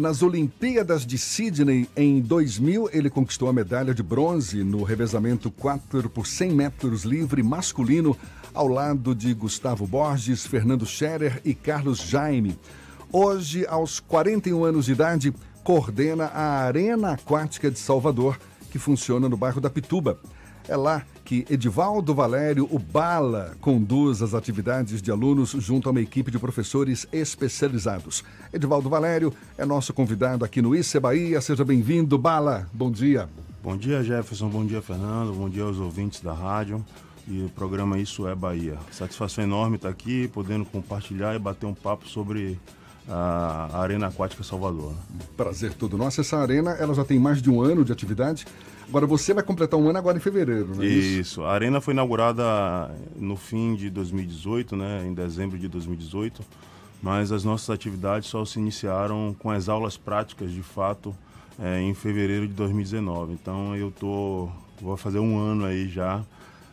Nas Olimpíadas de Sydney, em 2000, ele conquistou a medalha de bronze no revezamento 4 por 100 metros livre masculino, ao lado de Gustavo Borges, Fernando Scherer e Carlos Jaime. Hoje, aos 41 anos de idade, coordena a Arena Aquática de Salvador, que funciona no bairro da Pituba. É lá que Edivaldo Valério, o Bala, conduz as atividades de alunos junto a uma equipe de professores especializados. Edivaldo Valério é nosso convidado aqui no IC Bahia. Seja bem-vindo, Bala. Bom dia. Bom dia, Jefferson. Bom dia, Fernando. Bom dia aos ouvintes da rádio e o programa Isso é Bahia. Satisfação enorme estar aqui, podendo compartilhar e bater um papo sobre a Arena Aquática Salvador. Prazer todo nosso. Essa arena ela já tem mais de um ano de atividade. Agora você vai completar um ano agora em fevereiro, né? Isso. Isso. A arena foi inaugurada no fim de 2018, né? Em dezembro de 2018. Mas as nossas atividades só se iniciaram com as aulas práticas, de fato, é, em fevereiro de 2019. Então eu tô vou fazer um ano aí já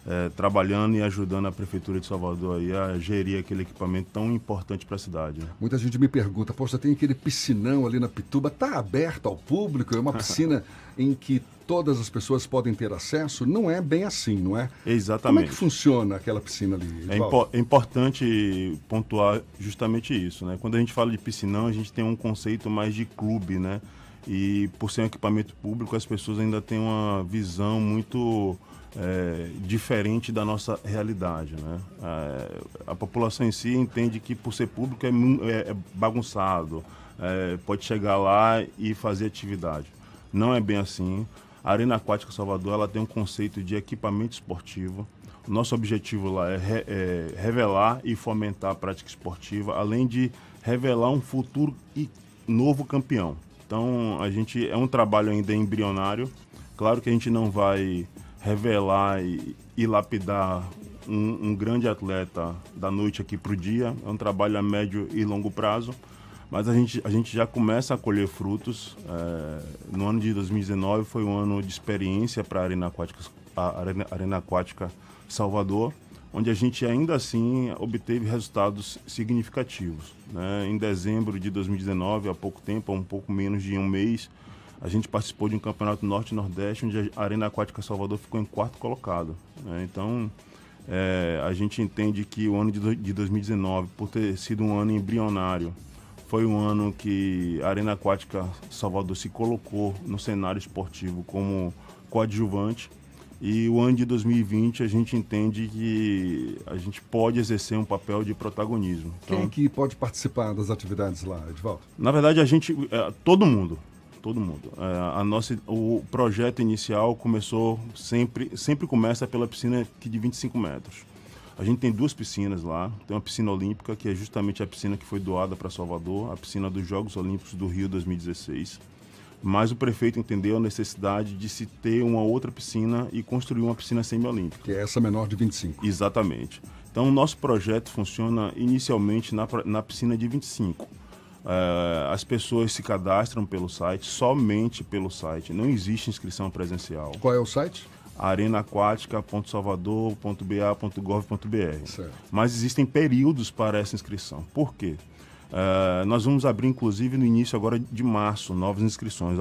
é, trabalhando e ajudando a Prefeitura de Salvador aí a gerir aquele equipamento tão importante para a cidade. Né? Muita gente me pergunta, poxa, tem aquele piscinão ali na Pituba, está aberto ao público? É uma piscina em que todas as pessoas podem ter acesso? Não é bem assim, não é? Exatamente. Como é que funciona aquela piscina ali? É, impo é importante pontuar justamente isso, né? Quando a gente fala de piscinão, a gente tem um conceito mais de clube, né? E por ser um equipamento público, as pessoas ainda têm uma visão muito é, diferente da nossa realidade. Né? A, é, a, população em si entende que, por ser público, é, é, é bagunçado, é, pode chegar lá e fazer atividade. Não é bem assim. A Arena Aquática Salvador ela tem um conceito de equipamento esportivo. Nosso objetivo lá é, re, é revelar e fomentar a prática esportiva, além de revelar um futuro e novo campeão. Então, a gente é um trabalho ainda embrionário. Claro que a gente não vai revelar e, e lapidar um, um, grande atleta da noite aqui para o dia. É um trabalho a médio e longo prazo, mas a gente, a gente já começa a colher frutos. É, no ano de 2019 foi um ano de experiência para a Arena Aquática, Arena Aquática Salvador, onde a gente ainda assim obteve resultados significativos. Né? Em dezembro de 2019, há pouco tempo, há um pouco menos de um mês, a gente participou de um campeonato norte-nordeste, onde a Arena Aquática Salvador ficou em quarto colocado. Né? Então, é, a gente entende que o ano de, de 2019, por ter sido um ano embrionário, foi um ano que a Arena Aquática Salvador se colocou no cenário esportivo como coadjuvante. E o ano de 2020 a gente entende que a gente pode exercer um papel de protagonismo. Então, Quem que pode participar das atividades lá, Edvaldo? Na verdade, a gente. É, todo mundo todo mundo. É, a nossa, o projeto inicial começou sempre, sempre começa pela piscina que de 25 metros. A gente tem duas piscinas lá. Tem uma piscina olímpica, que é justamente a piscina que foi doada para Salvador, a piscina dos Jogos Olímpicos do Rio 2016. Mas o prefeito entendeu a necessidade de se ter uma outra piscina e construir uma piscina semiolímpica. Que é essa menor de 25. Exatamente. Então, o nosso projeto funciona inicialmente na, na piscina de 25 Uh, as pessoas se cadastram pelo site, somente pelo site. Não existe inscrição presencial. Qual é o site? arenaaquática.salvador.ba.gov.br. Mas existem períodos para essa inscrição. Por quê? Uh, nós vamos abrir, inclusive, no início agora de março, novas inscrições.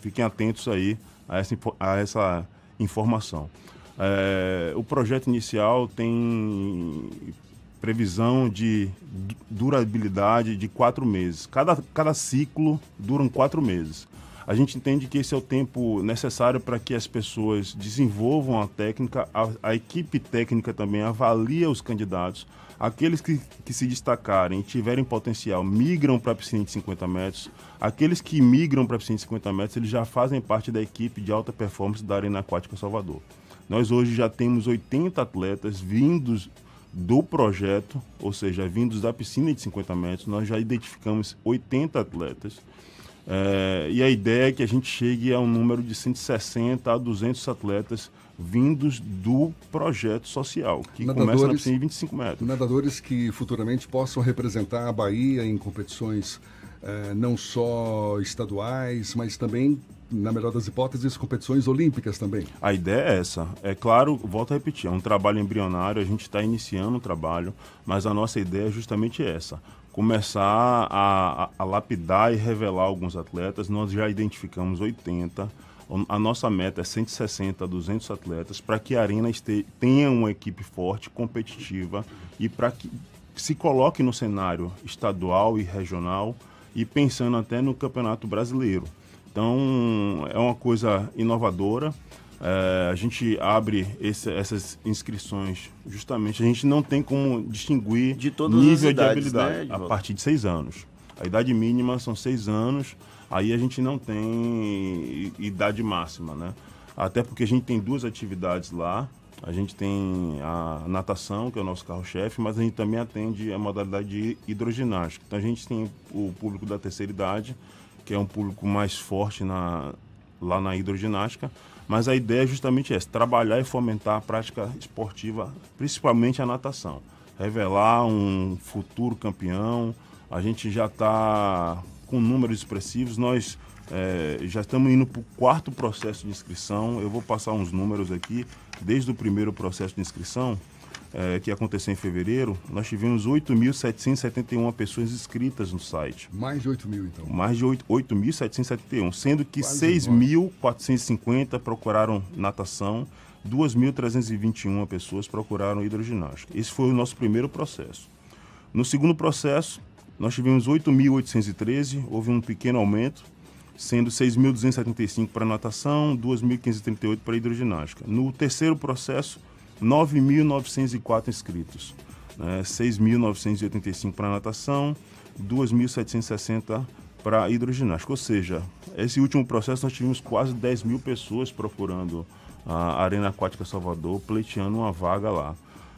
Fiquem atentos aí a essa, a essa informação. Uh, o projeto inicial tem previsão de durabilidade de quatro meses. Cada, cada ciclo dura quatro meses. A gente entende que esse é o tempo necessário para que as pessoas desenvolvam a técnica, a, a, equipe técnica também avalia os candidatos. Aqueles que, que se destacarem e tiverem potencial migram para a piscina de 50 metros. Aqueles que migram para a piscina de 50 metros, eles já fazem parte da equipe de alta performance da Arena Aquática Salvador. Nós hoje já temos 80 atletas vindos do projeto, ou seja, vindos da piscina de 50 metros, nós já identificamos 80 atletas. É, e a ideia é que a gente chegue a um número de 160 a 200 atletas vindos do projeto social, que nadadores, começa na piscina de 25 metros. Nadadores que futuramente possam representar a Bahia em competições é, não só estaduais, mas também na melhor das hipóteses, competições olímpicas também. A ideia é essa. É claro, volto a repetir, é um trabalho embrionário, a gente está iniciando o trabalho, mas a nossa ideia é justamente essa. Começar a, a, a lapidar e revelar alguns atletas. Nós já identificamos 80. A nossa meta é 160 a 200 atletas para que a Arena este, tenha uma equipe forte, competitiva e para que se coloque no cenário estadual e regional e pensando até no Campeonato Brasileiro. Então é uma coisa inovadora. É, a gente abre esse, essas inscrições justamente, a gente não tem como distinguir nível idades, de né, habilidade né, a partir de seis anos. A idade mínima são seis anos, aí a gente não tem idade máxima, né? Até porque a gente tem duas atividades lá. A gente tem a natação, que é o nosso carro-chefe, mas a gente também atende a modalidade de hidroginástica. Então a gente tem o público da terceira idade, que é um público mais forte na, lá na hidroginástica. Mas a ideia é justamente essa: trabalhar e fomentar a prática esportiva, principalmente a natação. Revelar um futuro campeão. A gente já está com números expressivos. Nós é, já estamos indo para o quarto processo de inscrição. Eu vou passar uns números aqui. Desde o primeiro processo de inscrição, é, que aconteceu em fevereiro, nós tivemos 8.771 pessoas inscritas no site. Mais de 8 mil, então. Mais de 8.771, sendo que 6.450 procuraram natação, 2.321 pessoas procuraram hidroginástica. Esse foi o nosso primeiro processo. No segundo processo, nós tivemos 8.813, houve um pequeno aumento, sendo 6.275 para natação, 2.538 para hidroginástica. No terceiro processo, 9.904 inscritos, né? 6.985 para natação, 2.760 para hidroginástica. Ou seja, esse último processo nós tivemos quase 10 mil pessoas procurando a Arena Aquática Salvador, pleiteando uma vaga lá.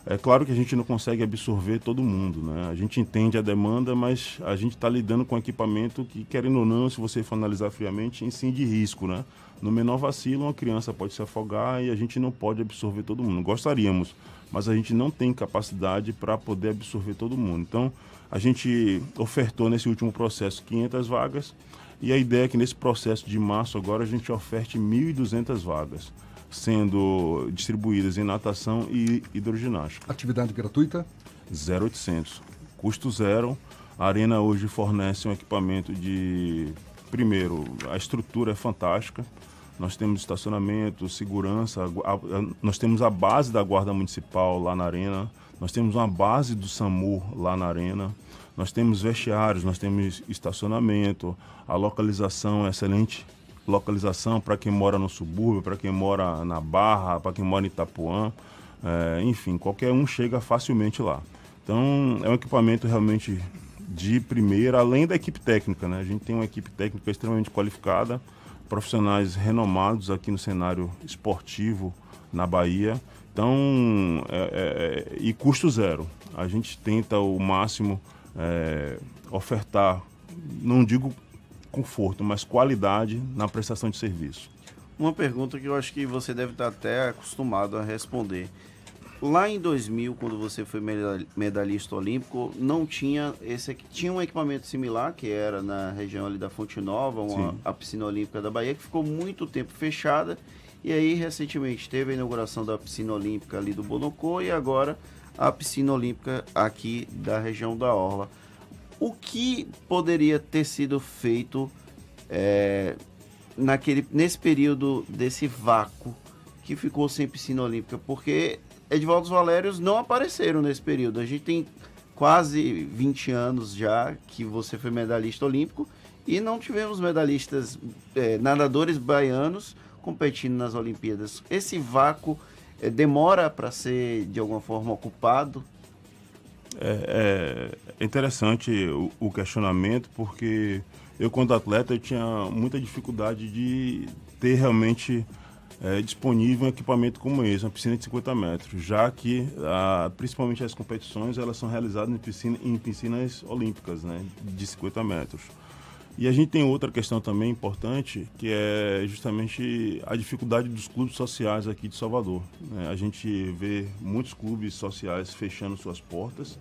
É claro que a gente não consegue absorver todo mundo, né? A gente entende a demanda, mas a gente está lidando com equipamento que, querendo ou não, se você for analisar friamente, em é sim de risco, né? No menor vacilo, uma criança pode se afogar e a gente não pode absorver todo mundo. Gostaríamos, mas a gente não tem capacidade para poder absorver todo mundo. Então, a gente ofertou nesse último processo 500 vagas e a ideia é que nesse processo de março agora a gente oferte 1.200 vagas sendo distribuídas em natação e hidroginástica. Atividade gratuita? 0800. Custo zero. A Arena hoje fornece um equipamento de. Primeiro, a estrutura é fantástica. Nós temos estacionamento, segurança, a, a, nós temos a base da Guarda Municipal lá na Arena, nós temos uma base do SAMU lá na Arena, nós temos vestiários, nós temos estacionamento, a localização é excelente localização para quem mora no subúrbio, para quem mora na Barra, para quem mora em Itapuã, é, enfim, qualquer um chega facilmente lá. Então é um equipamento realmente de primeira, além da equipe técnica, né? A gente tem uma equipe técnica extremamente qualificada profissionais renomados aqui no cenário esportivo na Bahia. Então, é, é, é, e custo zero. A gente tenta o máximo é, ofertar, não digo conforto, mas qualidade na prestação de serviço. Uma pergunta que eu acho que você deve estar até acostumado a responder. Lá em 2000, quando você foi medalhista olímpico, não tinha esse aqui. Tinha um equipamento similar, que era na região ali da Fonte Nova, uma, a piscina olímpica da Bahia, que ficou muito tempo fechada. E aí, recentemente, teve a inauguração da piscina olímpica ali do Bonocô e agora a piscina olímpica aqui da região da Orla. O que poderia ter sido feito é, naquele, nesse período desse vácuo que ficou sem piscina olímpica? Porque Edvaldos Valérios não apareceram nesse período. A gente tem quase 20 anos já que você foi medalhista olímpico e não tivemos medalhistas, é, nadadores baianos competindo nas Olimpíadas. Esse vácuo é, demora para ser, de alguma forma, ocupado? É, é interessante o, o, questionamento, porque eu, quando atleta, eu tinha muita dificuldade de ter realmente é, disponível um equipamento como esse, uma piscina de 50 metros, já que a, ah, principalmente as competições elas são realizadas em, piscina, em piscinas olímpicas, né, de 50 metros. E a gente tem outra questão também importante, que é justamente a dificuldade dos clubes sociais aqui de Salvador. É, a gente vê muitos clubes sociais fechando suas portas,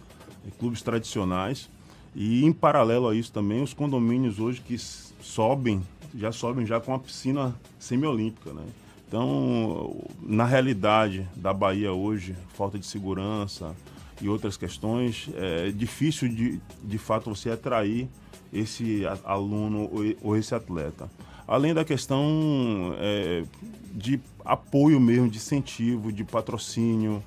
é, clubes tradicionais, e em paralelo a isso também os condomínios hoje que sobem, já sobem já com a piscina semiolímpica, né? Então, na realidade da Bahia hoje, falta de segurança e outras questões, é difícil de, de fato você atrair esse aluno ou esse atleta. Além da questão é, de apoio mesmo, de incentivo, de patrocínio,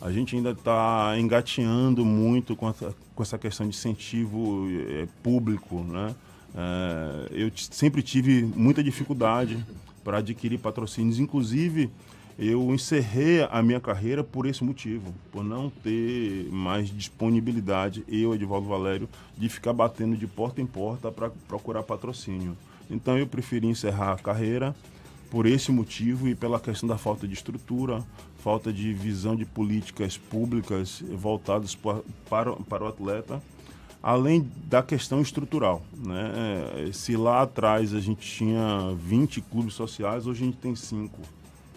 a gente ainda está engateando muito com essa, com essa, questão de incentivo é, público, né? É, eu sempre tive muita dificuldade para adquirir patrocínios. Inclusive, eu encerrei a minha carreira por esse motivo, por não ter mais disponibilidade, eu, Edivaldo Valério, de ficar batendo de porta em porta para procurar patrocínio. Então eu preferi encerrar a carreira por esse motivo e pela questão da falta de estrutura, falta de visão de políticas públicas voltadas para, para, para o atleta além da questão estrutural. Né? É, se lá atrás a gente tinha 20 clubes sociais, hoje a gente tem 5,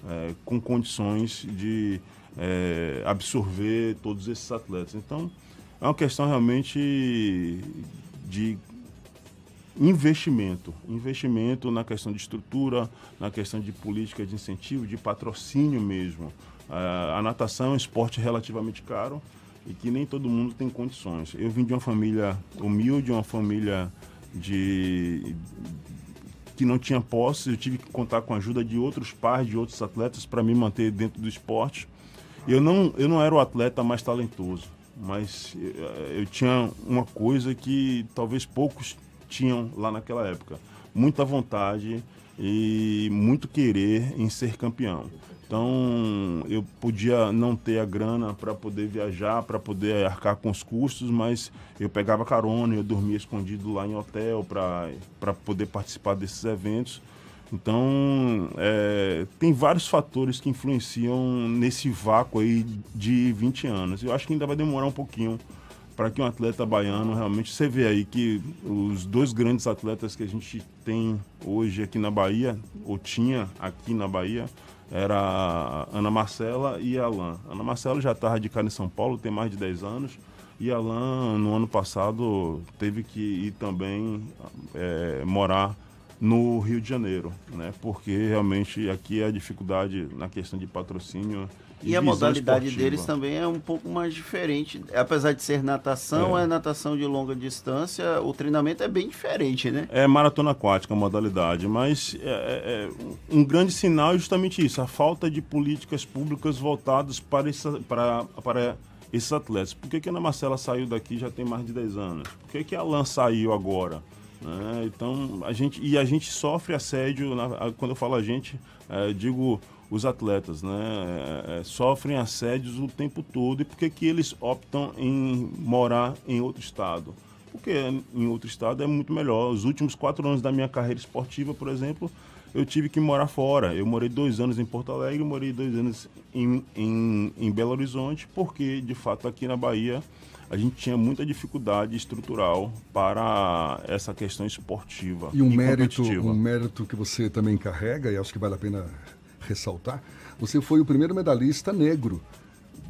é, com condições de é, absorver todos esses atletas. Então, é uma questão realmente de investimento. Investimento na questão de estrutura, na questão de política de incentivo, de patrocínio mesmo. É, a natação é um esporte relativamente caro, e que nem todo mundo tem condições. Eu vim de uma família humilde, uma família de que não tinha posse, eu tive que contar com a ajuda de outros pais, de outros atletas para me manter dentro do esporte. Eu não, eu não era o atleta mais talentoso, mas eh, eu tinha uma coisa que talvez poucos tinham lá naquela época, muita vontade e muito querer em ser campeão. Então eu podia não ter a grana para poder viajar, para poder arcar com os custos, mas eu pegava carona, eu dormia escondido lá em hotel para poder participar desses eventos. Então, é, tem vários fatores que influenciam nesse vácuo aí de 20 anos. Eu acho que ainda vai demorar um pouquinho para que um atleta baiano realmente. Você vê aí que os dois grandes atletas que a gente tem hoje aqui na Bahia, ou tinha aqui na Bahia, era Ana Marcela e Alain. Ana Marcela já está radicada em São Paulo, tem mais de 10 anos, e Alain, no ano passado, teve que ir também é, morar no Rio de Janeiro, né? porque realmente aqui é a dificuldade na questão de patrocínio e, a modalidade esportiva. deles também é um pouco mais diferente. Apesar de ser natação, é. é. natação de longa distância, o treinamento é bem diferente, né? É maratona aquática a modalidade, mas é, é, é um grande sinal é justamente isso, a falta de políticas públicas voltadas para, para, para esses atletas. Por que, que a Ana Marcela saiu daqui já tem mais de 10 anos? Por que, que a Alan saiu agora? Né? Então, a gente, e a gente sofre assédio, na, quando eu falo a gente, é, digo os atletas né, é, é, é, sofrem assédios o tempo todo e por que, que eles optam em morar em outro estado? Porque em outro estado é muito melhor. Os últimos quatro anos da minha carreira esportiva, por exemplo, eu tive que morar fora. Eu morei dois anos em Porto Alegre, morei dois anos em, em, em Belo Horizonte, porque de fato aqui na Bahia a gente tinha muita dificuldade estrutural para essa questão esportiva. E um, e mérito, um mérito que você também carrega, e acho que vale a pena ressaltar, você foi o primeiro medalhista negro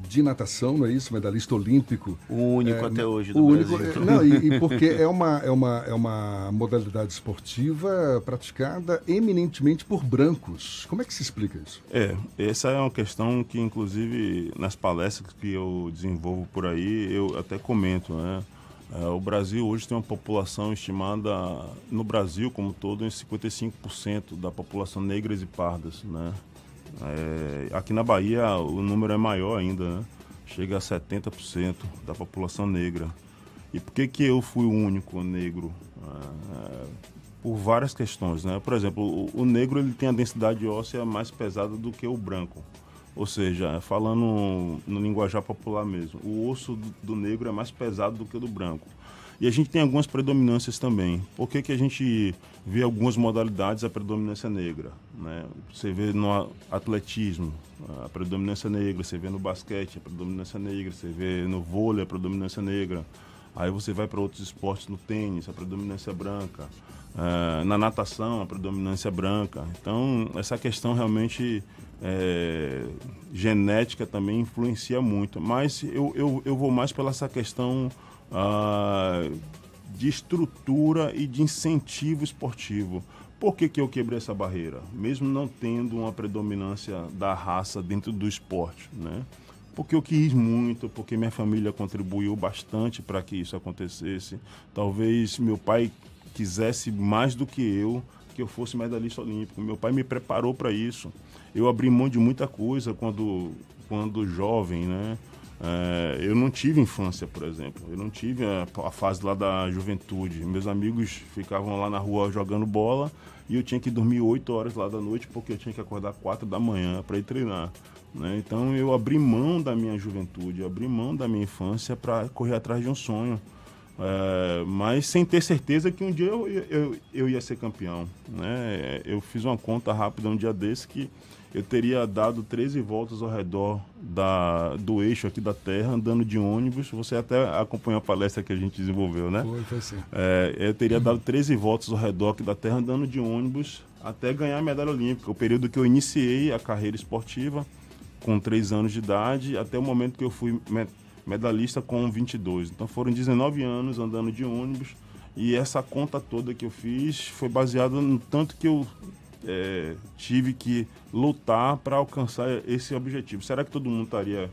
de natação, não é isso? Medalhista olímpico. O único é, até hoje do o Brasil. Único, não, e, e, porque é uma, é, uma, é uma modalidade esportiva praticada eminentemente por brancos. Como é que se explica isso? É, essa é uma questão que, inclusive, nas palestras que eu desenvolvo por aí, eu até comento, né? É, o Brasil hoje tem uma população estimada no Brasil como todo em 55% da população negras e pardas, né? É, aqui na Bahia o número é maior ainda, né? chega a 70% da população negra. E por que, que eu fui o único negro? É, por várias questões, né? Por exemplo, o, o negro ele tem a densidade óssea mais pesada do que o branco. Ou seja, falando no linguajar popular mesmo, o osso do negro é mais pesado do que o do branco. E a gente tem algumas predominâncias também. Por que, que a gente vê algumas modalidades a predominância negra? Né? Você vê no atletismo a predominância negra, você vê no basquete a predominância negra, você vê no vôlei a predominância negra. Aí você vai para outros esportes, no tênis, a predominância é branca. Ah, na natação, a predominância é branca. Então, essa questão realmente é, genética também influencia muito. Mas eu, eu, eu vou mais pela essa questão ah, de estrutura e de incentivo esportivo. Por que, que eu quebrei essa barreira? Mesmo não tendo uma predominância da raça dentro do esporte, né? porque eu quis muito, porque minha família contribuiu bastante para que isso acontecesse. Talvez meu pai quisesse mais do que eu que eu fosse medalhista olímpico. Meu pai me preparou para isso. Eu abri mão de muita coisa quando, quando jovem, né? É, eu não tive infância, por exemplo. Eu não tive a, a, fase lá da juventude. Meus amigos ficavam lá na rua jogando bola e eu tinha que dormir 8 horas lá da noite porque eu tinha que acordar 4 da manhã para ir treinar. Né? Então eu abri mão da minha juventude, abri mão da minha infância para correr atrás de um sonho. É, mas sem ter certeza que um dia eu, eu, eu ia ser campeão. Né? Eu fiz uma conta rápida um dia desse que eu teria dado 13 voltas ao redor da, do eixo aqui da Terra, andando de ônibus. Você até acompanhou a palestra que a gente desenvolveu, né? Foi, foi sim. É, eu teria dado 13 voltas ao redor aqui da Terra, andando de ônibus, até ganhar a medalha olímpica. O período que eu iniciei a carreira esportiva, com 3 anos de idade, até o momento que eu fui medalhista com 22. Então foram 19 anos andando de ônibus e essa conta toda que eu fiz foi baseada no tanto que eu é, tive que lutar para alcançar esse objetivo. Será que todo mundo estaria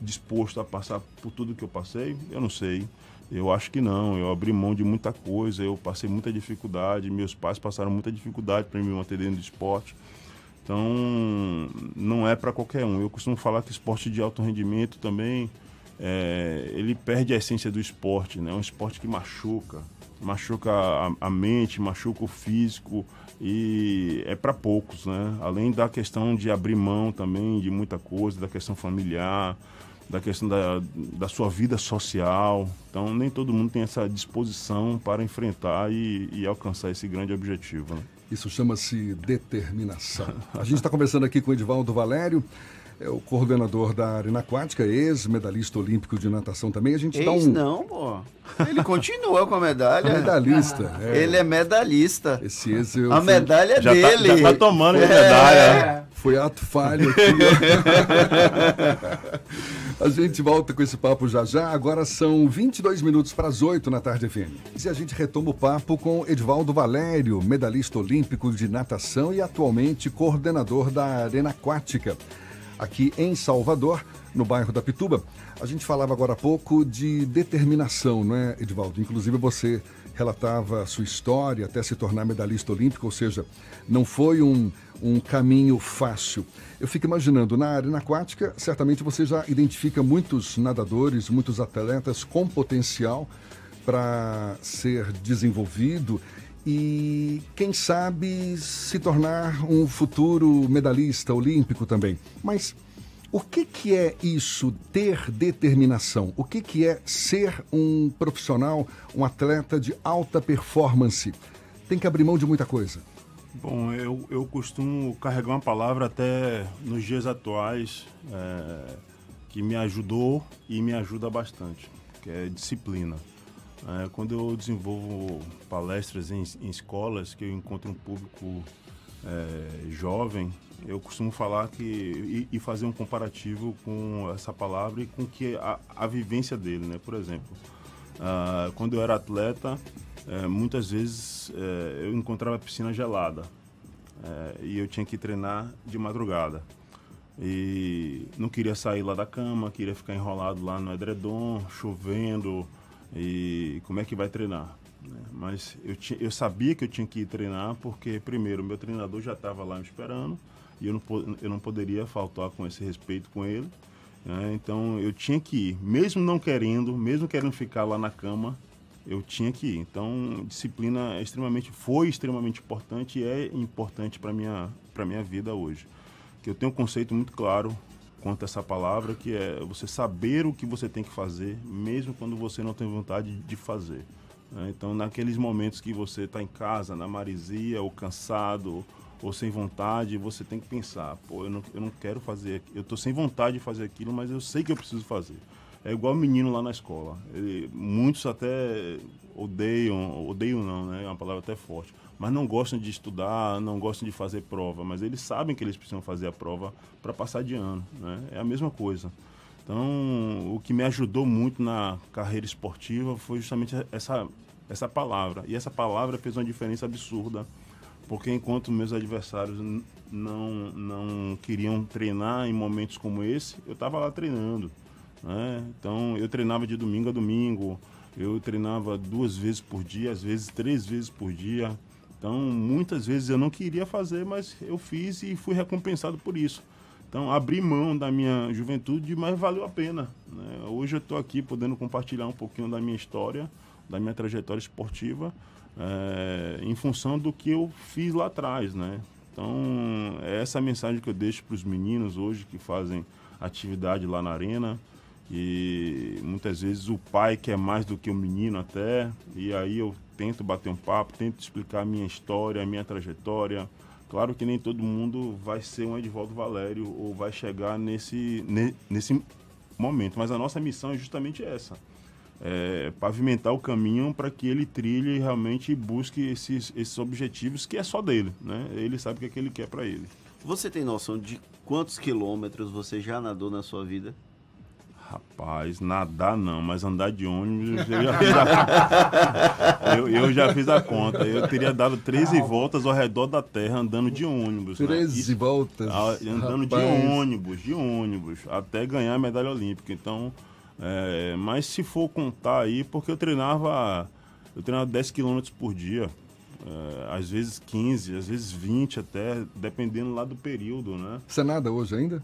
disposto a passar por tudo que eu passei? Eu não sei. Eu acho que não. Eu abri mão de muita coisa, eu passei muita dificuldade, meus pais passaram muita dificuldade para me manter dentro do esporte. Então, não é para qualquer um. Eu costumo falar que esporte de alto rendimento também é, ele perde a essência do esporte, né? É um esporte que machuca, machuca a, a mente, machuca o físico e é para poucos, né? Além da questão de abrir mão também de muita coisa, da questão familiar, da questão da, da sua vida social. Então, nem todo mundo tem essa disposição para enfrentar e, e alcançar esse grande objetivo. Né? Isso chama-se determinação. A gente está conversando aqui com o Edivaldo Valério é o coordenador da Arena Aquática, ex-medalhista olímpico de natação também. A gente ex, dá um. Não, pô. Ele continua com a medalha. Medalhista. Ah, é. Ele é medalhista. Esse ex eu A fui... medalha já tá- dele. Tá, já tá tomando é. medalha. Foi ato falho aqui. a gente volta com esse papo já já. Agora são 22 minutos para as 8 na tarde FM. E a gente retoma o papo com Edvaldo Valério, medalhista olímpico de natação e atualmente coordenador da Arena Aquática aqui em Salvador, no bairro da Pituba. A gente falava agora há pouco de determinação, não é, Edvaldo? Inclusive você relatava a sua história até se tornar medalhista olímpico, ou seja, não foi um, um caminho fácil. Eu fico imaginando, na arena aquática, certamente você já identifica muitos nadadores, muitos atletas com potencial para ser desenvolvido e, quem sabe, se tornar um futuro medalhista olímpico também. Mas o que, que é isso, ter determinação? O que, que é ser um profissional, um atleta de alta performance? Tem que abrir mão de muita coisa. Bom, eu, eu costumo carregar uma palavra até nos dias atuais é, que me ajudou e me ajuda bastante, que é disciplina. É, quando eu desenvolvo palestras em, em, escolas, que eu encontro um público é, jovem, eu costumo falar que e, e, fazer um comparativo com essa palavra e com que a, a vivência dele, né? Por exemplo, ah, quando eu era atleta, é, muitas vezes é, eu encontrava a piscina gelada é, e eu tinha que treinar de madrugada e não queria sair lá da cama, queria ficar enrolado lá no edredom, chovendo e como é que vai treinar. Né? Mas eu, tinha, eu sabia que eu tinha que ir treinar porque, primeiro, meu treinador já estava lá me esperando e eu não, eu não poderia faltar com esse respeito com ele. Né? Então eu tinha que ir, mesmo não querendo, mesmo querendo ficar lá na cama, eu tinha que ir. Então disciplina é extremamente, foi extremamente importante e é importante para minha para minha vida hoje. Que eu tenho um conceito muito claro quanto essa palavra, que é você saber o que você tem que fazer, mesmo quando você não tem vontade de fazer. Né? Então, naqueles momentos que você está em casa, na marisia, ou cansado, ou sem vontade, você tem que pensar: pô, eu não, eu não quero fazer, eu estou sem vontade de fazer aquilo, mas eu sei que eu preciso fazer é igual menino lá na escola. Ele, muitos até odeiam, odeiam não, né? É uma palavra até forte. Mas não gostam de estudar, não gostam de fazer prova, mas eles sabem que eles precisam fazer a prova para passar de ano, né? É a mesma coisa. Então, o que me ajudou muito na carreira esportiva foi justamente essa essa palavra. E essa palavra fez uma diferença absurda, porque enquanto meus adversários não não queriam treinar em momentos como esse, eu estava lá treinando. Né? Então eu treinava de domingo a domingo, eu treinava duas vezes por dia, às vezes três vezes por dia. Então muitas vezes eu não queria fazer, mas eu fiz e fui recompensado por isso. Então abri mão da minha juventude, mas valeu a pena. Né? Hoje eu estou aqui podendo compartilhar um pouquinho da minha história, da minha trajetória esportiva, é, em função do que eu fiz lá atrás, né? Então, é essa mensagem que eu deixo para os meninos hoje que fazem atividade lá na arena, e muitas vezes o pai quer mais do que o menino até, e aí eu tento bater um papo, tento explicar a minha história, a minha trajetória. Claro que nem todo mundo vai ser um Edvaldo Valério ou vai chegar nesse, nesse momento, mas a nossa missão é justamente essa. É, pavimentar o caminho para que ele trilhe e realmente busque esses, esses objetivos que é só dele, né? Ele sabe o que, é que ele quer para ele. Você tem noção de quantos quilômetros você já nadou na sua vida? Rapaz, nadar não, mas andar de ônibus eu já fiz a, eu, eu já fiz a conta. Eu teria dado 13 ah, voltas ao redor da terra andando de ônibus. 13 né? voltas? andando rapaz. de ônibus, de ônibus, até ganhar a medalha olímpica. Então, é, mas se for contar aí, porque eu treinava, eu treinava 10 quilômetros por dia. É, às vezes 15, às vezes 20 até, dependendo lá do período, né? Você nada hoje ainda?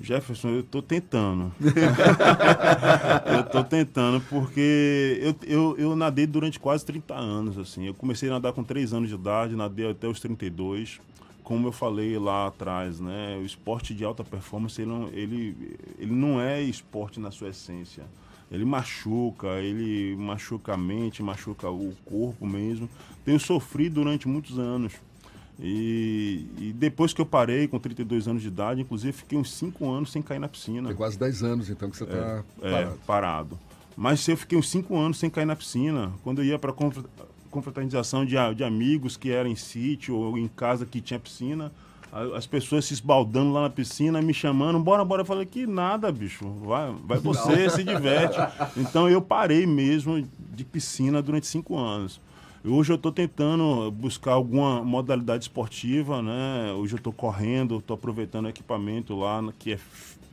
Jefferson, eu estou tentando. eu estou tentando, porque eu, eu, eu, nadei durante quase 30 anos, assim. Eu comecei a nadar com 3 anos de idade, nadei até os 32. Como eu falei lá atrás, né? O esporte de alta performance, ele não, ele, ele não é esporte na sua essência. Ele machuca, ele machuca a mente, machuca o corpo mesmo. Tenho sofrido durante muitos anos e, e, depois que eu parei, com 32 anos de idade, inclusive fiquei uns 5 anos sem cair na piscina. É quase 10 anos então que você está é, é, parado. É, parado. Mas eu fiquei uns 5 anos sem cair na piscina. Quando eu ia para confraternização de, de amigos que eram em sítio ou em casa que tinha piscina, as pessoas se esbaldando lá na piscina, me chamando, bora, bora. Eu falei que nada, bicho, vai, vai você, Não. se diverte. Então eu parei mesmo de piscina durante cinco anos. Hoje eu estou tentando buscar alguma modalidade esportiva, né? Hoje eu estou correndo, estou aproveitando o equipamento lá que, é,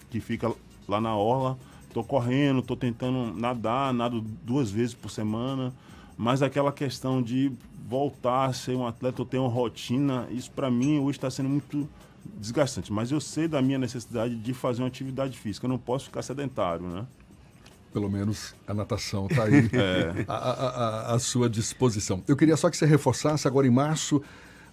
que fica lá na orla. Estou correndo, estou tentando nadar, nado duas vezes por semana. Mas aquela questão de voltar a ser um atleta ou ter uma rotina, isso para mim hoje está sendo muito desgastante. Mas eu sei da minha necessidade de fazer uma atividade física, eu não posso ficar sedentário, né? pelo menos a natação está aí é. à, à, à sua disposição. Eu queria só que você reforçasse agora em março.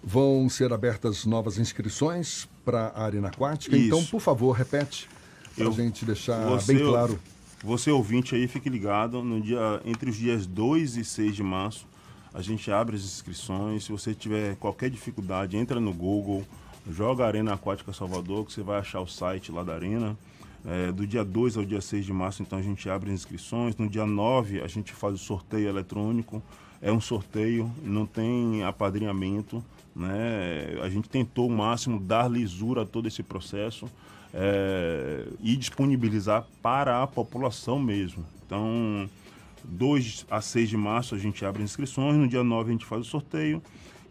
Vão ser abertas novas inscrições para a arena aquática. Então, Isso. Então, por favor, repete para a gente deixar você, bem claro. Você ouvinte aí, fique ligado. No dia, entre os dias 2 e 6 de março, a gente abre as inscrições. Se você tiver qualquer dificuldade, entra no Google, joga Arena Aquática Salvador, que você vai achar o site lá da Arena. É, do dia 2 ao dia 6 de março, então, a gente abre as inscrições. No dia 9, a gente faz o sorteio eletrônico. É um sorteio, não tem apadrinhamento. Né? A gente tentou o máximo dar lisura a todo esse processo é, e disponibilizar para a população mesmo. Então, 2 a 6 de março a gente abre inscrições, no dia 9 a gente faz o sorteio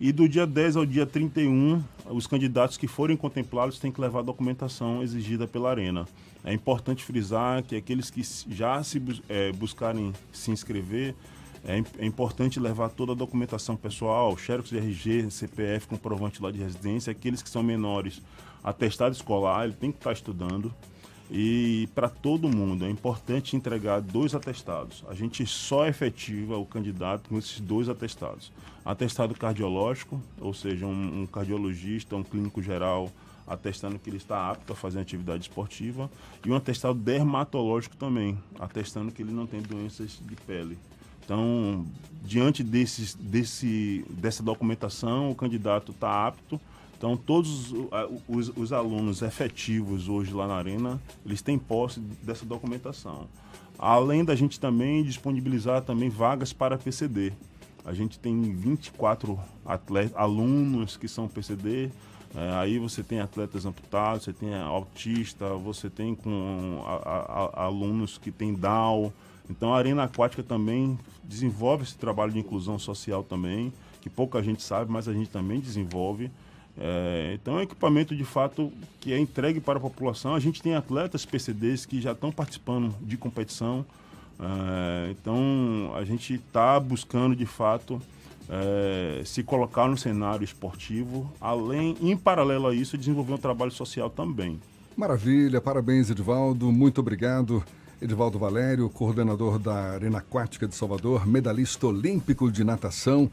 e do dia 10 ao dia 31, os candidatos que forem contemplados têm que levar a documentação exigida pela Arena. É importante frisar que aqueles que já se é, buscarem se inscrever, é, é, importante levar toda a documentação pessoal, xerox de RG, CPF, comprovante lá de residência. Aqueles que são menores, atestado escolar, ele tem que estar estudando e para todo mundo. É importante entregar dois atestados. A gente só efetiva o candidato com esses dois atestados: atestado cardiológico, ou seja, um, um cardiologista, um clínico geral atestando que ele está apto a fazer atividade esportiva, e um atestado dermatológico também, atestando que ele não tem doenças de pele. Então, diante desses, desse, dessa documentação, o candidato está apto então, todos os, os, os, alunos efetivos hoje lá na Arena, eles têm posse dessa documentação. Além da gente também disponibilizar também vagas para PCD. A gente tem 24 atletas, alunos que são PCD, é, aí você tem atletas amputados, você tem autista, você tem com a, a, a, alunos que têm Down. Então a Arena Aquática também desenvolve esse trabalho de inclusão social também, que pouca gente sabe, mas a gente também desenvolve. É, então é equipamento de fato que é entregue para a população. A gente tem atletas PCDs que já estão participando de competição. É, então a gente está buscando de fato é, se colocar no cenário esportivo, além, em paralelo a isso, desenvolver um trabalho social também. Maravilha, parabéns Edivaldo muito obrigado. Edivaldo Valério, coordenador da Arena Aquática de Salvador, medalhista olímpico de natação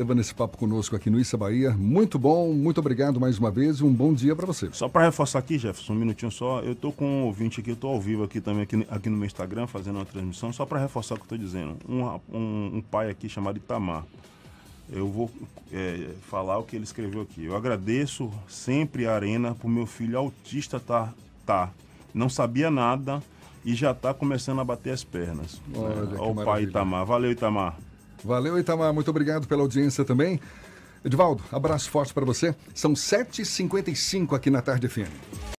levando esse papo conosco aqui no Issa Bahia. Muito bom, muito obrigado mais uma vez e um bom dia para você. Só para reforçar aqui, Jefferson, um minutinho só. Eu estou com um ouvinte aqui, estou ao vivo aqui também, aqui, aqui no meu Instagram, fazendo uma transmissão, só para reforçar o que eu estou dizendo. Um, um, um pai aqui chamado Itamar eu vou é, falar o que ele escreveu aqui. Eu agradeço sempre a Arena por meu filho autista tá, tá. Não sabia nada e já tá começando a bater as pernas. Olha, é, pai Itamar. Valeu, Itamar. Valeu, Itamar. Muito obrigado pela audiência também. Edivaldo, abraço forte para você. São 7h55 aqui na Tarde FM.